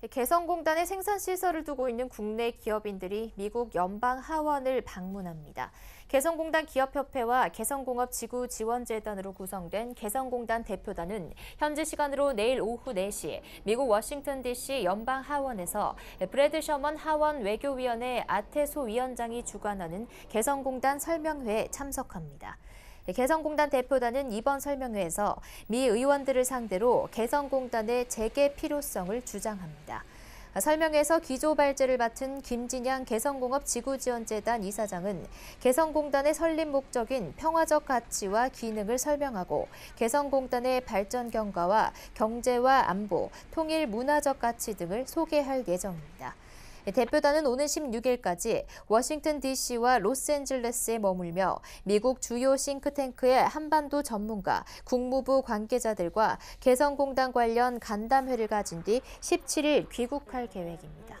네, 개성공단의 생산시설을 두고 있는 국내 기업인들이 미국 연방 하원을 방문합니다. 개성공단 기업협회와 개성공업 지구지원재단으로 구성된 개성공단 대표단은 현지 시간으로 내일 오후 4시 미국 워싱턴 DC 연방 하원에서 브래드 셔먼 하원 외교위원회 아태소 위원장이 주관하는 개성공단 설명회에 참석합니다. 개성공단 대표단은 이번 설명회에서 미 의원들을 상대로 개성공단의 재개 필요성을 주장합니다. 설명에서 기조 발제를 맡은 김진양 개성공업 지구지원재단 이사장은 개성공단의 설립 목적인 평화적 가치와 기능을 설명하고 개성공단의 발전 경과와 경제와 안보, 통일 문화적 가치 등을 소개할 예정입니다. 네, 대표단은 오는 16일까지 워싱턴 DC와 로스앤젤레스에 머물며 미국 주요 싱크탱크의 한반도 전문가, 국무부 관계자들과 개성공단 관련 간담회를 가진 뒤 17일 귀국할 계획입니다.